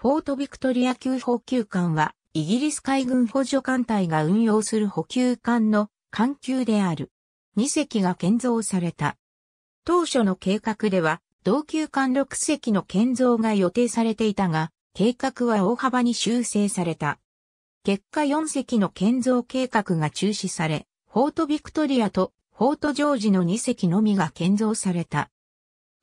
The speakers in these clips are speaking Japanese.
フォートビクトリア級補給艦は、イギリス海軍補助艦隊が運用する補給艦の艦級である。2隻が建造された。当初の計画では、同級艦6隻の建造が予定されていたが、計画は大幅に修正された。結果4隻の建造計画が中止され、フォートビクトリアとフォートジョージの2隻のみが建造された。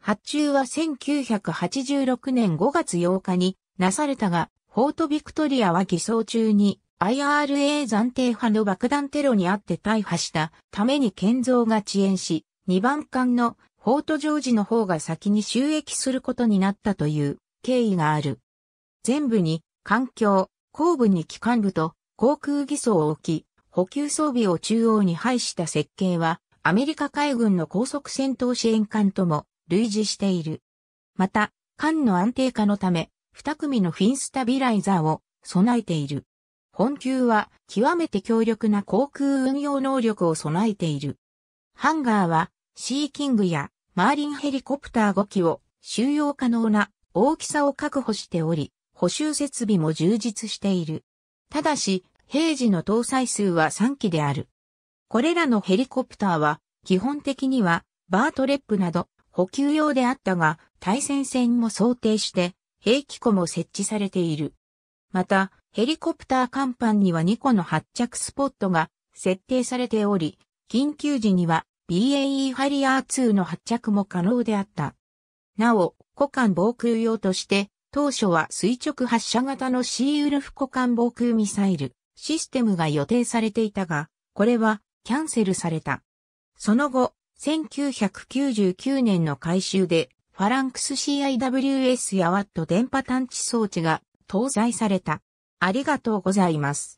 発注は1986年5月8日になされたが、フォートビクトリアは偽装中に IRA 暫定派の爆弾テロにあって大破したために建造が遅延し、2番艦のフォートジョージの方が先に収益することになったという経緯がある。全部に環境、後部に機関部と航空偽装を置き、補給装備を中央に配した設計は、アメリカ海軍の高速戦闘支援艦とも類似している。また、艦の安定化のため、二組のフィンスタビライザーを備えている。本級は極めて強力な航空運用能力を備えている。ハンガーはシーキングやマーリンヘリコプター5機を収容可能な大きさを確保しており、補修設備も充実している。ただし、平時の搭載数は3機である。これらのヘリコプターは基本的にはバートレップなど補給用であったが、対戦線も想定して、兵器庫も設置されている。また、ヘリコプター甲板には2個の発着スポットが設定されており、緊急時には BAE ハリアー2の発着も可能であった。なお、古艦防空用として、当初は垂直発射型のシーウルフ古艦防空ミサイルシステムが予定されていたが、これはキャンセルされた。その後、1999年の改修で、ファランクス CIWS やワット電波探知装置が搭載された。ありがとうございます。